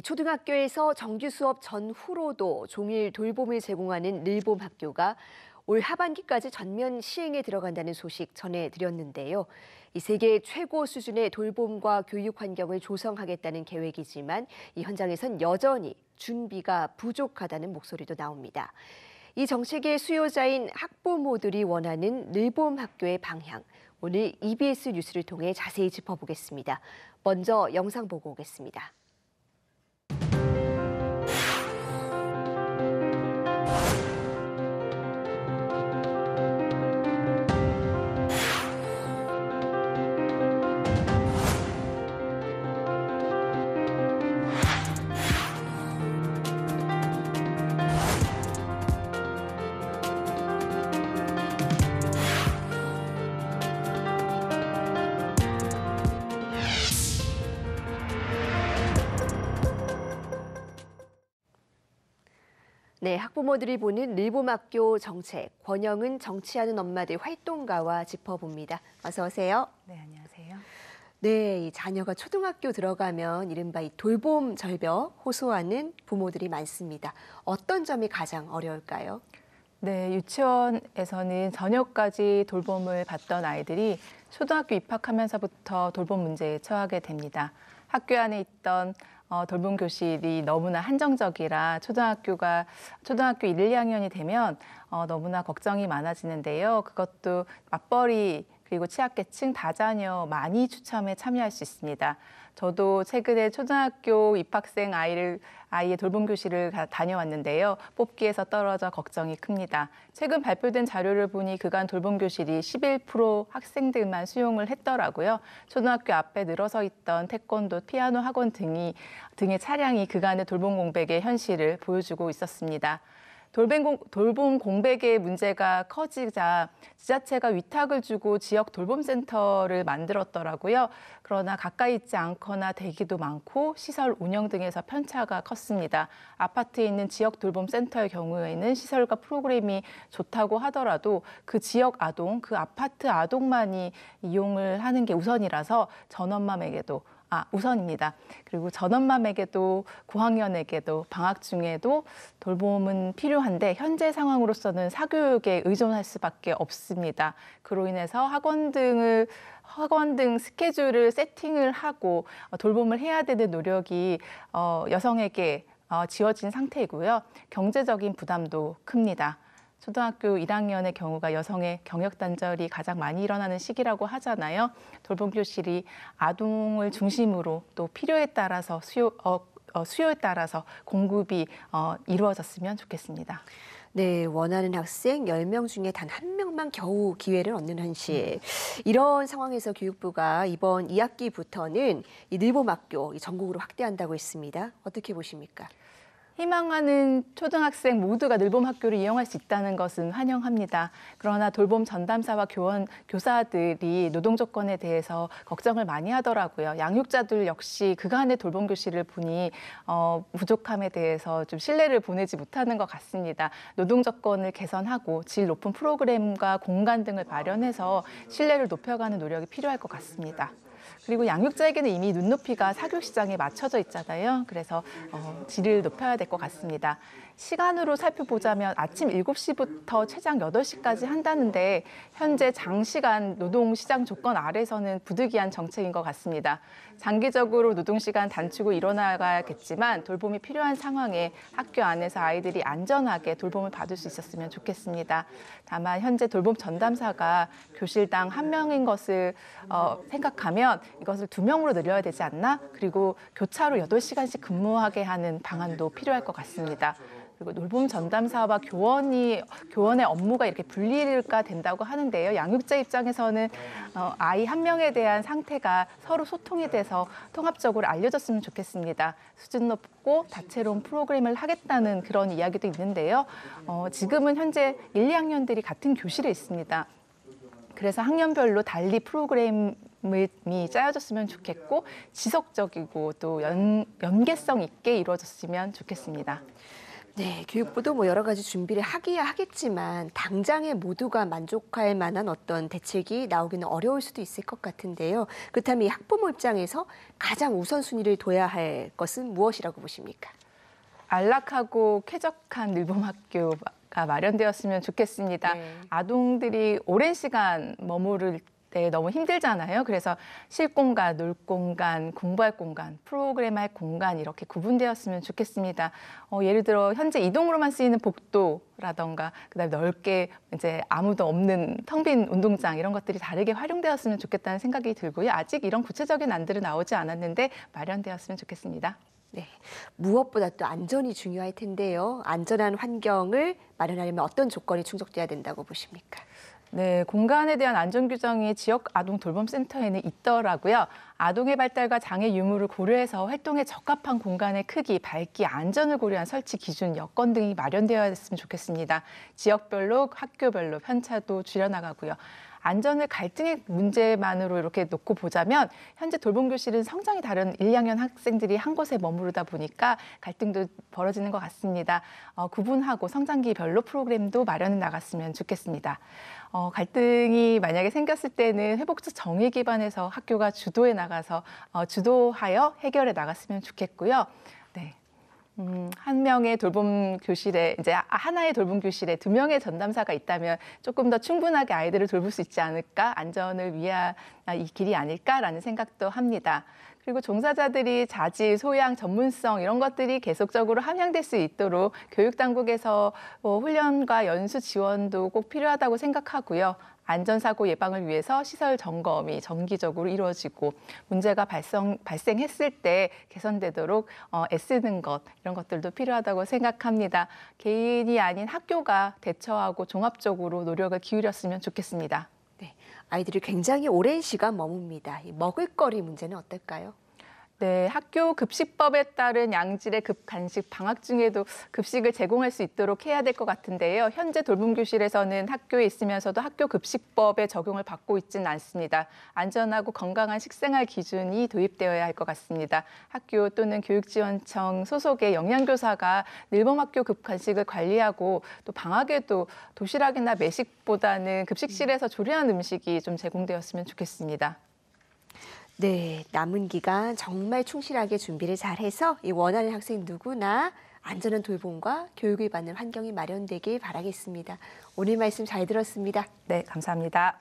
초등학교에서 정규 수업 전후로도 종일 돌봄을 제공하는 늘봄학교가 올 하반기까지 전면 시행에 들어간다는 소식 전해드렸는데요. 이 세계 최고 수준의 돌봄과 교육 환경을 조성하겠다는 계획이지만 이 현장에선 여전히 준비가 부족하다는 목소리도 나옵니다. 이 정책의 수요자인 학부모들이 원하는 늘봄 학교의 방향, 오늘 EBS 뉴스를 통해 자세히 짚어보겠습니다. 먼저 영상 보고 오겠습니다. 네, 학부모들이 보는 리봄학교 정책, 권영은 정치하는 엄마들 활동가와 짚어봅니다. 어서 오세요. 네, 안녕하세요. 네, 이 자녀가 초등학교 들어가면 이른바 이 돌봄 절벽 호소하는 부모들이 많습니다. 어떤 점이 가장 어려울까요? 네, 유치원에서는 저녁까지 돌봄을 받던 아이들이 초등학교 입학하면서부터 돌봄 문제에 처하게 됩니다. 학교 안에 있던 어, 돌봄 교실이 너무나 한정적이라 초등학교가 초등학교 1, 2학년이 되면 어, 너무나 걱정이 많아지는데요. 그것도 맞벌이 그리고 취약계층 다자녀 많이 추첨에 참여할 수 있습니다. 저도 최근에 초등학교 입학생 아이를 아이의 돌봄 교실을 다녀왔는데요. 뽑기에서 떨어져 걱정이 큽니다. 최근 발표된 자료를 보니 그간 돌봄 교실이 11% 학생들만 수용을 했더라고요. 초등학교 앞에 늘어서 있던 태권도, 피아노 학원 등이 등의 차량이 그간의 돌봄 공백의 현실을 보여주고 있었습니다. 돌봄, 공백의 문제가 커지자 지자체가 위탁을 주고 지역 돌봄센터를 만들었더라고요. 그러나 가까이 있지 않거나 대기도 많고 시설 운영 등에서 편차가 컸습니다. 아파트에 있는 지역 돌봄센터의 경우에는 시설과 프로그램이 좋다고 하더라도 그 지역 아동, 그 아파트 아동만이 이용을 하는 게 우선이라서 전원맘에게도 아, 우선입니다. 그리고 전원맘에게도 고학년에게도 방학 중에도 돌봄은 필요한데 현재 상황으로서는 사교육에 의존할 수밖에 없습니다. 그로 인해서 학원 등을 학원 등 스케줄을 세팅을 하고 어, 돌봄을 해야 되는 노력이 어, 여성에게 어, 지어진 상태이고요. 경제적인 부담도 큽니다. 초등학교 1학년의 경우가 여성의 경력 단절이 가장 많이 일어나는 시기라고 하잖아요. 돌봄 교실이 아동을 중심으로 또 필요에 따라서 수요 어, 어, 수요에 따라서 공급이 어, 이루어졌으면 좋겠습니다. 네, 원하는 학생 1 0명 중에 단 한 명만 겨우 기회를 얻는 현실. 이런 상황에서 교육부가 이번 2학기부터는이 늘봄학교 전국으로 확대한다고 했습니다. 어떻게 보십니까? 희망하는 초등학생 모두가 늘봄 학교를 이용할 수 있다는 것은 환영합니다. 그러나 돌봄 전담사와 교원, 교사들이 노동 조건에 대해서 걱정을 많이 하더라고요. 양육자들 역시 그간의 돌봄 교실을 보니 어, 부족함에 대해서 좀 신뢰를 보내지 못하는 것 같습니다. 노동 조건을 개선하고 질 높은 프로그램과 공간 등을 마련해서 신뢰를 높여가는 노력이 필요할 것 같습니다. 그리고 양육자에게는 이미 눈높이가 사교육 시장에 맞춰져 있잖아요. 그래서 어, 질을 높여야 될 것 같습니다. 시간으로 살펴보자면 아침 7시부터 최장 8시까지 한다는데 현재 장시간 노동시장 조건 아래서는 부득이한 정책인 것 같습니다. 장기적으로 노동시간 단축을 일어나가겠지만 돌봄이 필요한 상황에 학교 안에서 아이들이 안전하게 돌봄을 받을 수 있었으면 좋겠습니다. 다만 현재 돌봄 전담사가 교실당 한 명인 것을 어, 생각하면 이것을 두 명으로 늘려야 되지 않나? 그리고 교차로 여덟 시간씩 근무하게 하는 방안도 필요할 것 같습니다. 그리고 돌봄 전담사와 교원이 교원의 업무가 이렇게 분리가 된다고 하는데요. 양육자 입장에서는 어, 아이 한 명에 대한 상태가 서로 소통이 돼서 통합적으로 알려졌으면 좋겠습니다. 수준 높고 다채로운 프로그램을 하겠다는 그런 이야기도 있는데요. 어, 지금은 현재 1, 2학년들이 같은 교실에 있습니다. 그래서 학년별로 달리 프로그램 이 짜여졌으면 좋겠고 지속적이고 또 연, 연계성 있게 이루어졌으면 좋겠습니다. 네, 교육부도 뭐 여러 가지 준비를 하기야 하겠지만 당장에 모두가 만족할 만한 어떤 대책이 나오기는 어려울 수도 있을 것 같은데요. 그렇다면 이 학부모 입장에서 가장 우선순위를 둬야 할 것은 무엇이라고 보십니까? 안락하고 쾌적한 일본학교 마련되었으면 좋겠습니다. 네. 아동들이 오랜 시간 머무를 때 너무 힘들잖아요. 그래서 쉴 공간, 놀 공간, 공부할 공간, 프로그램할 공간 이렇게 구분되었으면 좋겠습니다. 어, 예를 들어 현재 이동으로만 쓰이는 복도라던가 그다음에 넓게 이제 아무도 없는 텅 빈 운동장 이런 것들이 다르게 활용되었으면 좋겠다는 생각이 들고요. 아직 이런 구체적인 안들은 나오지 않았는데 마련되었으면 좋겠습니다. 네. 무엇보다 또 안전이 중요할 텐데요. 안전한 환경을 마련하려면 어떤 조건이 충족돼야 된다고 보십니까? 네, 공간에 대한 안전 규정이 지역 아동 돌봄 센터에는 있더라고요. 아동의 발달과 장애 유무를 고려해서 활동에 적합한 공간의 크기, 밝기, 안전을 고려한 설치 기준, 여건 등이 마련되어야 됐으면 좋겠습니다. 지역별로, 학교별로 편차도 줄여나가고요. 안전을 갈등의 문제만으로 이렇게 놓고 보자면 현재 돌봄 교실은 성장이 다른 1, 2학년 학생들이 한 곳에 머무르다 보니까 갈등도 벌어지는 것 같습니다. 어, 구분하고 성장기별로 프로그램도 마련해 나갔으면 좋겠습니다. 어, 갈등이 만약에 생겼을 때는 회복적 정의 기반에서 학교가 주도해 나가서 어, 주도하여 해결해 나갔으면 좋겠고요. 네. 음, 한 명의 돌봄 교실에 이제 하나의 돌봄 교실에 두 명의 전담사가 있다면 조금 더 충분하게 아이들을 돌볼 수 있지 않을까 안전을 위한 이 길이 아닐까라는 생각도 합니다. 그리고 종사자들이 자질, 소양, 전문성 이런 것들이 계속적으로 함양될 수 있도록 교육 당국에서 뭐 어, 훈련과 연수 지원도 꼭 필요하다고 생각하고요. 안전사고 예방을 위해서 시설 점검이 정기적으로 이루어지고 문제가 발생, 발생했을 때 개선되도록 어, 애쓰는 것 이런 것들도 필요하다고 생각합니다. 개인이 아닌 학교가 대처하고 종합적으로 노력을 기울였으면 좋겠습니다. 네, 아이들이 굉장히 오랜 시간 머뭅니다. 이 먹을거리 문제는 어떨까요? 네, 학교 급식법에 따른 양질의 급간식 방학 중에도 급식을 제공할 수 있도록 해야 될 것 같은데요. 현재 돌봄 교실에서는 학교에 있으면서도 학교 급식법에 적용을 받고 있지는 않습니다. 안전하고 건강한 식생활 기준이 도입되어야 할 것 같습니다. 학교 또는 교육지원청 소속의 영양교사가 늘봄학교 급간식을 관리하고 또 방학에도 도시락이나 매식보다는 급식실에서 조리한 음식이 좀 제공되었으면 좋겠습니다. 네, 남은 기간 정말 충실하게 준비를 잘해서 이 원하는 학생 누구나 안전한 돌봄과 교육을 받는 환경이 마련되길 바라겠습니다. 오늘 말씀 잘 들었습니다. 네, 감사합니다.